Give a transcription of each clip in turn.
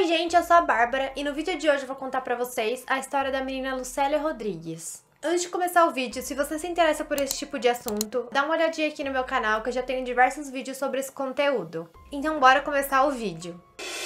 Oi gente, eu sou a Bárbara e no vídeo de hoje eu vou contar pra vocês a história da menina Lucélia Rodrigues. Antes de começar o vídeo, se você se interessa por esse tipo de assunto, dá uma olhadinha aqui no meu canal que eu já tenho diversos vídeos sobre esse conteúdo. Então bora começar o vídeo. Música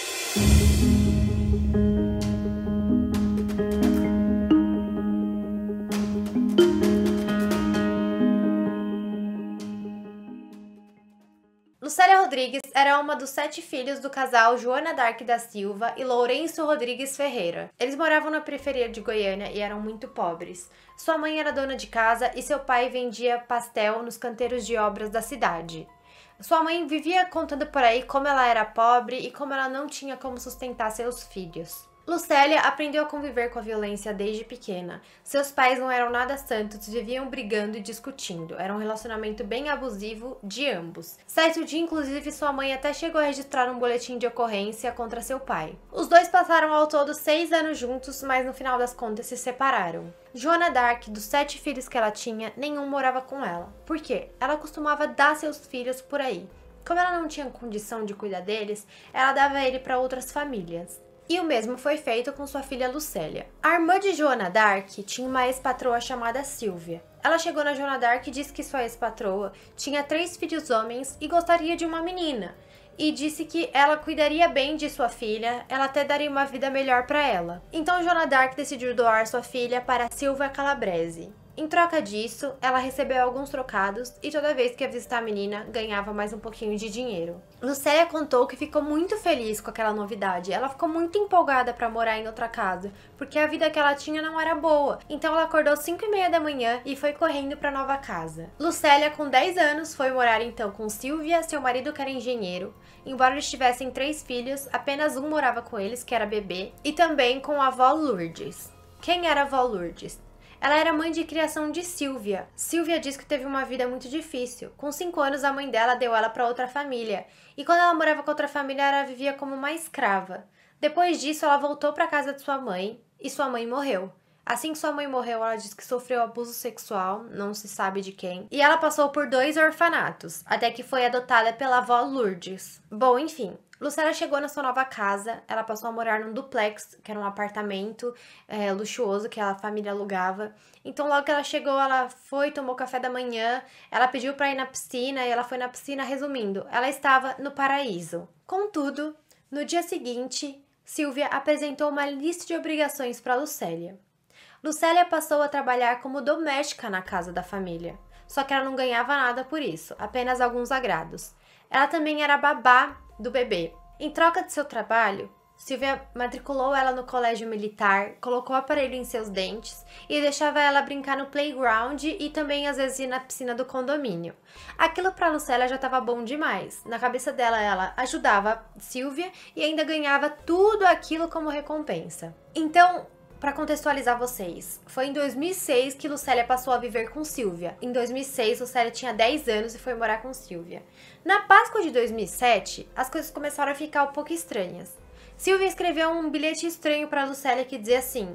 Lucélia Rodrigues era uma dos sete filhos do casal Joana Dark da Silva e Lourenço Rodrigues Ferreira. Eles moravam na periferia de Goiânia e eram muito pobres. Sua mãe era dona de casa e seu pai vendia pastel nos canteiros de obras da cidade. Sua mãe vivia contando por aí como ela era pobre e como ela não tinha como sustentar seus filhos. Lucélia aprendeu a conviver com a violência desde pequena. Seus pais não eram nada santos, viviam brigando e discutindo. Era um relacionamento bem abusivo de ambos. Certo dia, inclusive, sua mãe até chegou a registrar um boletim de ocorrência contra seu pai. Os dois passaram ao todo seis anos juntos, mas no final das contas se separaram. Joana Dark, dos sete filhos que ela tinha, nenhum morava com ela. Por quê? Ela costumava dar seus filhos por aí. Como ela não tinha condição de cuidar deles, ela dava ele para outras famílias. E o mesmo foi feito com sua filha Lucélia. A irmã de Joana Dark tinha uma ex-patroa chamada Silvia. Ela chegou na Joana Dark e disse que sua ex-patroa tinha três filhos homens e gostaria de uma menina. E disse que ela cuidaria bem de sua filha, ela até daria uma vida melhor para ela. Então Joana Dark decidiu doar sua filha para Silvia Calabrese. Em troca disso, ela recebeu alguns trocados e toda vez que ia visitar a menina, ganhava mais um pouquinho de dinheiro. Lucélia contou que ficou muito feliz com aquela novidade. Ela ficou muito empolgada para morar em outra casa, porque a vida que ela tinha não era boa. Então ela acordou 5 e meia da manhã e foi correndo para a nova casa. Lucélia, com 10 anos, foi morar então com Silvia, seu marido que era engenheiro. Embora eles tivessem três filhos, apenas um morava com eles, que era bebê, e também com a avó Lourdes. Quem era a avó Lourdes? Ela era mãe de criação de Silvia. Silvia diz que teve uma vida muito difícil. Com 5 anos, a mãe dela deu ela para outra família, e quando ela morava com outra família, ela vivia como uma escrava. Depois disso, ela voltou para casa de sua mãe e sua mãe morreu. Assim que sua mãe morreu, ela disse que sofreu abuso sexual, não se sabe de quem, e ela passou por dois orfanatos, até que foi adotada pela avó Lourdes. Bom, enfim, Lucera chegou na sua nova casa, ela passou a morar num duplex, que era um apartamento é, luxuoso que a família alugava. Então, logo que ela chegou, ela foi, tomou café da manhã, ela pediu para ir na piscina e ela foi na piscina. Resumindo, ela estava no paraíso. Contudo, no dia seguinte, Silvia apresentou uma lista de obrigações para Lucélia. Lucélia passou a trabalhar como doméstica na casa da família, só que ela não ganhava nada por isso, apenas alguns agrados. Ela também era babá do bebê. Em troca de seu trabalho, Silvia matriculou ela no colégio militar, colocou o aparelho em seus dentes e deixava ela brincar no playground e também às vezes ir na piscina do condomínio. Aquilo para Lucélia já estava bom demais. Na cabeça dela, ela ajudava Silvia e ainda ganhava tudo aquilo como recompensa. Então, para contextualizar vocês, foi em 2006 que Lucélia passou a viver com Silvia. Em 2006, Lucélia tinha 10 anos e foi morar com Silvia. Na Páscoa de 2007, as coisas começaram a ficar um pouco estranhas. Silvia escreveu um bilhete estranho para Lucélia que dizia assim: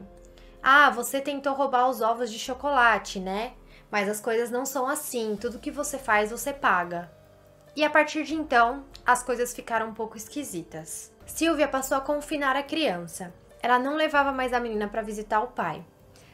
"Ah, você tentou roubar os ovos de chocolate, né? Mas as coisas não são assim, tudo que você faz você paga". E a partir de então, as coisas ficaram um pouco esquisitas. Silvia passou a confinar a criança ela não levava mais a menina para visitar o pai.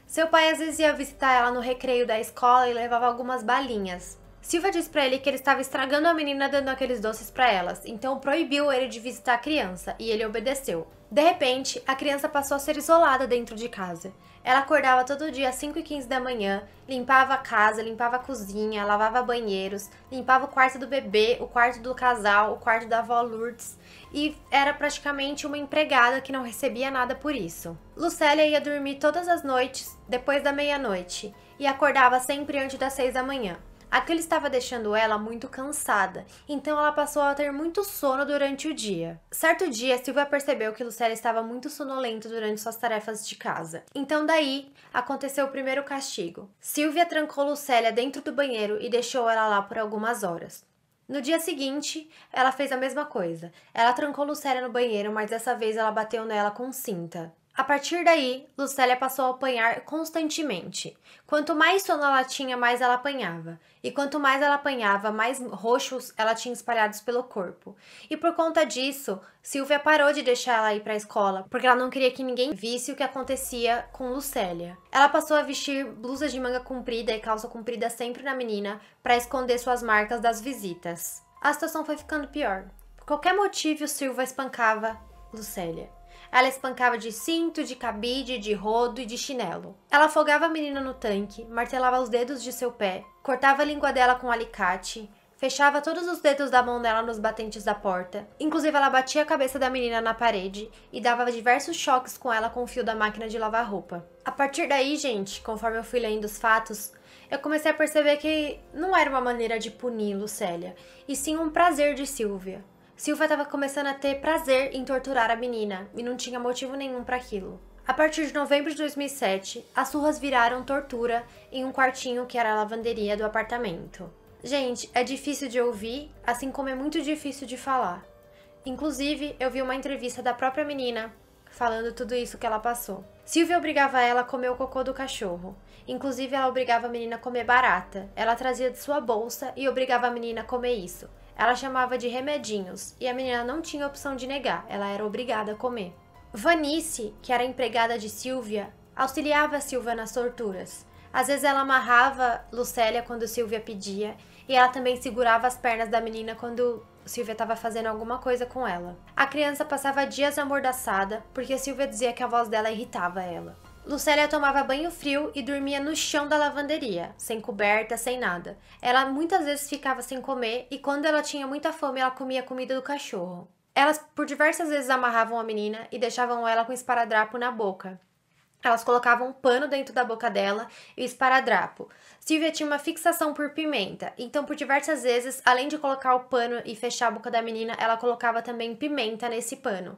Seu pai às vezes ia visitar ela no recreio da escola e levava algumas balinhas. Silva disse para ele que ele estava estragando a menina dando aqueles doces para elas, então proibiu ele de visitar a criança e ele obedeceu. De repente, a criança passou a ser isolada dentro de casa. Ela acordava todo dia às 5 e 15 da manhã, limpava a casa, limpava a cozinha, lavava banheiros, limpava o quarto do bebê, o quarto do casal, o quarto da avó Lourdes e era praticamente uma empregada que não recebia nada por isso. Lucélia ia dormir todas as noites depois da meia-noite e acordava sempre antes das 6 da manhã. Aquilo estava deixando ela muito cansada, então ela passou a ter muito sono durante o dia. Certo dia, Silvia percebeu que Lucélia estava muito sonolenta durante suas tarefas de casa. Então daí, aconteceu o primeiro castigo. Silvia trancou Lucélia dentro do banheiro e deixou ela lá por algumas horas. No dia seguinte, ela fez a mesma coisa. Ela trancou Lucélia no banheiro, mas dessa vez ela bateu nela com cinta. A partir daí, Lucélia passou a apanhar constantemente. Quanto mais sono ela tinha, mais ela apanhava. E quanto mais ela apanhava, mais roxos ela tinha espalhados pelo corpo. E por conta disso, Silvia parou de deixar ela ir para a escola, porque ela não queria que ninguém visse o que acontecia com Lucélia. Ela passou a vestir blusa de manga comprida e calça comprida sempre na menina para esconder suas marcas das visitas. A situação foi ficando pior. Por qualquer motivo, Silvia espancava Lucélia. Ela espancava de cinto, de cabide, de rodo e de chinelo. Ela afogava a menina no tanque, martelava os dedos de seu pé, cortava a língua dela com um alicate, fechava todos os dedos da mão dela nos batentes da porta. Inclusive, ela batia a cabeça da menina na parede e dava diversos choques com ela com o fio da máquina de lavar roupa. A partir daí, gente, conforme eu fui lendo os fatos, eu comecei a perceber que não era uma maneira de puni-Lucélia, e sim um prazer de Silvia. Silva estava começando a ter prazer em torturar a menina e não tinha motivo nenhum para aquilo. A partir de novembro de 2007, as surras viraram tortura em um quartinho que era a lavanderia do apartamento. Gente, é difícil de ouvir, assim como é muito difícil de falar. Inclusive, eu vi uma entrevista da própria menina falando tudo isso que ela passou. Silvia obrigava ela a comer o cocô do cachorro. Inclusive, ela obrigava a menina a comer barata. Ela trazia de sua bolsa e obrigava a menina a comer isso. Ela chamava de remedinhos e a menina não tinha opção de negar, ela era obrigada a comer. Vanice, que era empregada de Silvia, auxiliava Silvia nas torturas. Às vezes ela amarrava Lucélia quando Silvia pedia e ela também segurava as pernas da menina quando Silvia estava fazendo alguma coisa com ela. A criança passava dias amordaçada porque Silvia dizia que a voz dela irritava ela. Lucélia tomava banho frio e dormia no chão da lavanderia, sem coberta, sem nada. Ela muitas vezes ficava sem comer e quando ela tinha muita fome, ela comia a comida do cachorro. Elas por diversas vezes amarravam a menina e deixavam ela com esparadrapo na boca. Elas colocavam um pano dentro da boca dela e esparadrapo. Silvia tinha uma fixação por pimenta, então por diversas vezes, além de colocar o pano e fechar a boca da menina, ela colocava também pimenta nesse pano.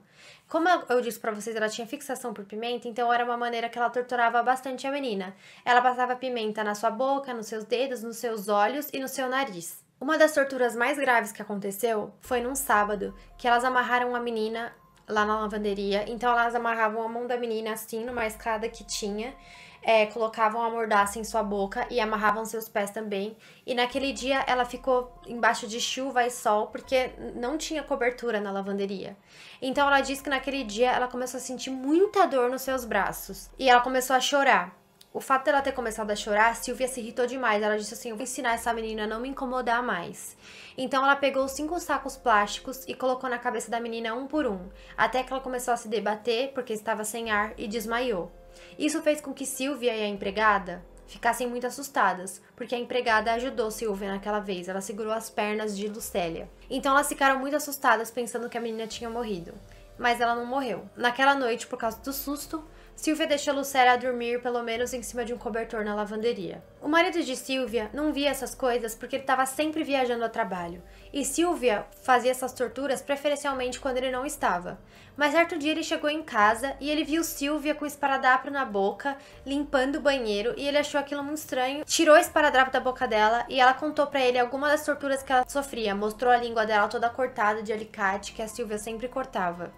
Como eu disse para vocês, ela tinha fixação por pimenta, então era uma maneira que ela torturava bastante a menina. Ela passava pimenta na sua boca, nos seus dedos, nos seus olhos e no seu nariz. Uma das torturas mais graves que aconteceu foi num sábado, que elas amarraram a menina lá na lavanderia. Então elas amarravam a mão da menina assim numa escada que tinha, é, colocavam a mordaça em sua boca e amarravam seus pés também. E naquele dia ela ficou embaixo de chuva e sol porque não tinha cobertura na lavanderia. Então ela disse que naquele dia ela começou a sentir muita dor nos seus braços e ela começou a chorar. O fato dela ter começado a chorar, a Silvia se irritou demais. Ela disse assim: Eu vou ensinar essa menina a não me incomodar mais. Então ela pegou cinco sacos plásticos e colocou na cabeça da menina um por um, até que ela começou a se debater porque estava sem ar e desmaiou. Isso fez com que Silvia e a empregada ficassem muito assustadas, porque a empregada ajudou Silvia naquela vez, ela segurou as pernas de Lucélia. Então elas ficaram muito assustadas pensando que a menina tinha morrido, mas ela não morreu. Naquela noite, por causa do susto, Silvia deixou Lucera dormir pelo menos em cima de um cobertor na lavanderia. O marido de Silvia não via essas coisas porque ele estava sempre viajando a trabalho, e Silvia fazia essas torturas preferencialmente quando ele não estava. Mas certo dia ele chegou em casa e ele viu Silvia com esparadrapo na boca, limpando o banheiro, e ele achou aquilo muito estranho, tirou o esparadrapo da boca dela e ela contou para ele algumas das torturas que ela sofria, mostrou a língua dela toda cortada de alicate que a Silvia sempre cortava.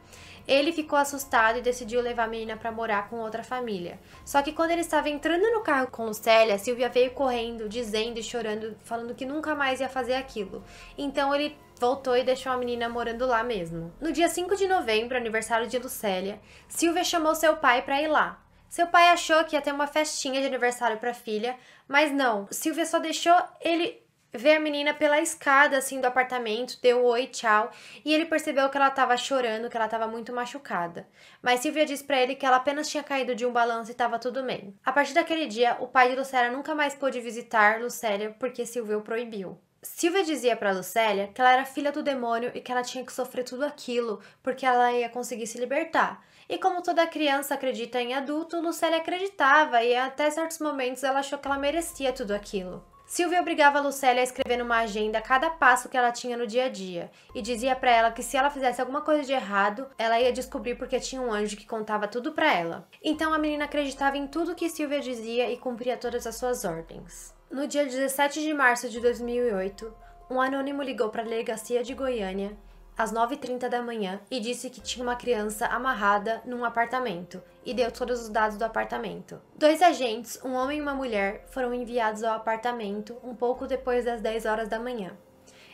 Ele ficou assustado e decidiu levar a menina para morar com outra família. Só que quando ele estava entrando no carro com Lucélia, Silvia veio correndo, dizendo e chorando, falando que nunca mais ia fazer aquilo. Então ele voltou e deixou a menina morando lá mesmo. No dia 5 de novembro, aniversário de Lucélia, Silvia chamou seu pai para ir lá. Seu pai achou que ia ter uma festinha de aniversário para a filha, mas não. Silvia só deixou ele vê a menina pela escada, assim, do apartamento, deu um oi, tchau, e ele percebeu que ela estava chorando, que ela estava muito machucada. Mas Silvia disse para ele que ela apenas tinha caído de um balanço e estava tudo bem. A partir daquele dia, o pai de Lucélia nunca mais pôde visitar Lucélia porque Silvia o proibiu. Silvia dizia para Lucélia que ela era filha do demônio e que ela tinha que sofrer tudo aquilo porque ela ia conseguir se libertar. E como toda criança acredita em adulto, Lucélia acreditava e até certos momentos ela achou que ela merecia tudo aquilo. Silvia obrigava a Lucélia a escrever numa agenda cada passo que ela tinha no dia a dia e dizia para ela que se ela fizesse alguma coisa de errado, ela ia descobrir porque tinha um anjo que contava tudo para ela. Então a menina acreditava em tudo que Silvia dizia e cumpria todas as suas ordens. No dia 17 de março de 2008, um anônimo ligou para a delegacia de Goiânia às 9h30 da manhã e disse que tinha uma criança amarrada num apartamento e deu todos os dados do apartamento. Dois agentes, um homem e uma mulher, foram enviados ao apartamento um pouco depois das 10 horas da manhã.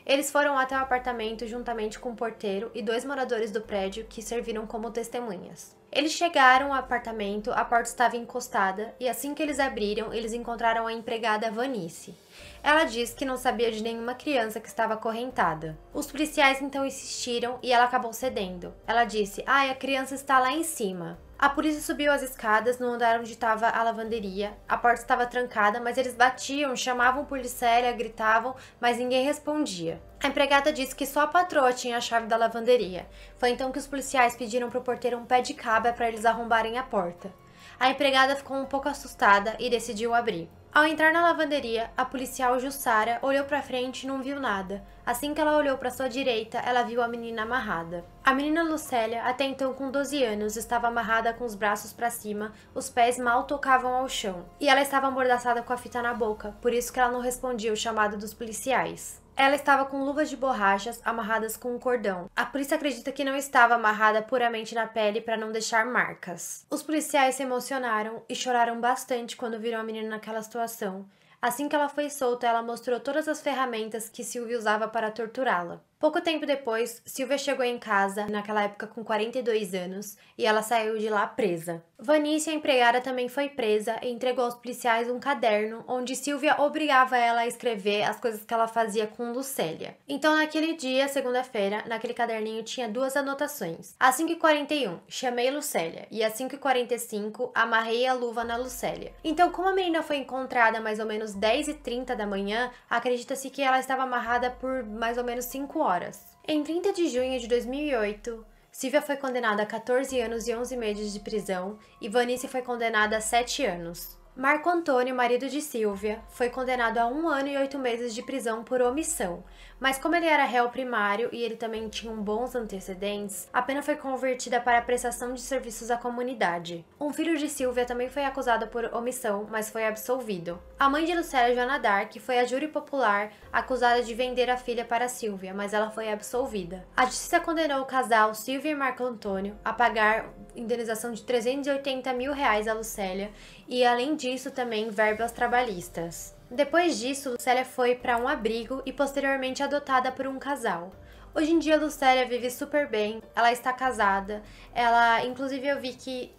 Eles foram até o apartamento juntamente com o um porteiro e dois moradores do prédio que serviram como testemunhas. Eles chegaram ao apartamento, a porta estava encostada e assim que eles abriram, eles encontraram a empregada Vanice. Ela diz que não sabia de nenhuma criança que estava acorrentada. Os policiais então insistiram e ela acabou cedendo. Ela disse: "Ai, ah, a criança está lá em cima". A polícia subiu as escadas no andar onde estava a lavanderia. A porta estava trancada, mas eles batiam, chamavam por policélia, gritavam, mas ninguém respondia. A empregada disse que só a patroa tinha a chave da lavanderia. Foi então que os policiais pediram para o porteiro um pé de cabra para eles arrombarem a porta. A empregada ficou um pouco assustada e decidiu abrir. Ao entrar na lavanderia, a policial Jussara olhou para frente e não viu nada. Assim que ela olhou para sua direita, ela viu a menina amarrada. A menina Lucélia, até então com 12 anos, estava amarrada com os braços para cima, os pés mal tocavam ao chão, e ela estava amordaçada com a fita na boca, por isso que ela não respondia o chamado dos policiais. Ela estava com luvas de borrachas amarradas com um cordão. A polícia acredita que não estava amarrada puramente na pele para não deixar marcas. Os policiais se emocionaram e choraram bastante quando viram a menina naquela situação. Assim que ela foi solta, ela mostrou todas as ferramentas que Silvia usava para torturá-la. Pouco tempo depois, Silvia chegou em casa, naquela época com 42 anos, e ela saiu de lá presa. Vanice, a empregada, também foi presa e entregou aos policiais um caderno onde Silvia obrigava ela a escrever as coisas que ela fazia com Lucélia. Então, naquele dia, segunda-feira, naquele caderninho tinha duas anotações. Às 5h41, chamei Lucélia, e às 5h45, amarrei a luva na Lucélia. Então, como a menina foi encontrada mais ou menos 10h30 da manhã, acredita-se que ela estava amarrada por mais ou menos 5 horas horas. Em 30 de junho de 2008, Silvia foi condenada a 14 anos e 11 meses de prisão e Vanice foi condenada a 7 anos. Marco Antônio, marido de Silvia, foi condenado a um ano e oito meses de prisão por omissão, mas como ele era réu primário e ele também tinha bons antecedentes, a pena foi convertida para prestação de serviços à comunidade. Um filho de Silvia também foi acusado por omissão, mas foi absolvido. A mãe de Lucélia Joana Dark foi a júri popular acusada de vender a filha para Silvia, mas ela foi absolvida. A justiça condenou o casal Silvia e Marco Antônio a pagar indenização de 380 mil reais a Lucélia e, além disso, também verbas trabalhistas. Depois disso, Lucélia foi para um abrigo e posteriormente adotada por um casal. Hoje em dia, Lucélia vive super bem, ela está casada, ela, inclusive, eu vi que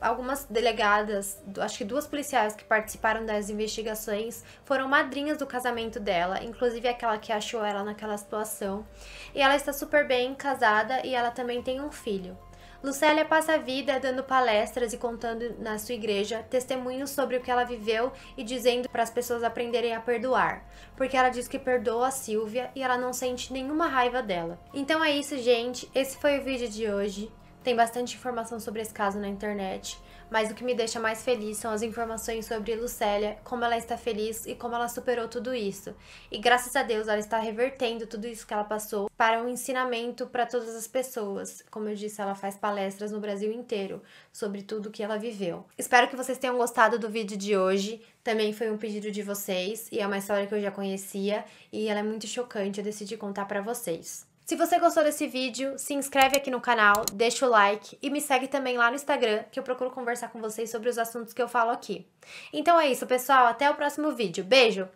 algumas delegadas, acho que duas policiais que participaram das investigações, foram madrinhas do casamento dela, inclusive aquela que achou ela naquela situação. E ela está super bem casada e ela também tem um filho. Lucélia passa a vida dando palestras e contando na sua igreja testemunhos sobre o que ela viveu e dizendo para as pessoas aprenderem a perdoar, porque ela diz que perdoa a Silvia e ela não sente nenhuma raiva dela. Então é isso, gente. Esse foi o vídeo de hoje. Tem bastante informação sobre esse caso na internet, mas o que me deixa mais feliz são as informações sobre Lucélia, como ela está feliz e como ela superou tudo isso. E graças a Deus ela está revertendo tudo isso que ela passou para um ensinamento para todas as pessoas. Como eu disse, ela faz palestras no Brasil inteiro sobre tudo que ela viveu. Espero que vocês tenham gostado do vídeo de hoje. Também foi um pedido de vocês e é uma história que eu já conhecia e ela é muito chocante, eu decidi contar para vocês. Se você gostou desse vídeo, se inscreve aqui no canal, deixa o like e me segue também lá no Instagram, que eu procuro conversar com vocês sobre os assuntos que eu falo aqui. Então é isso, pessoal. Até o próximo vídeo. Beijo!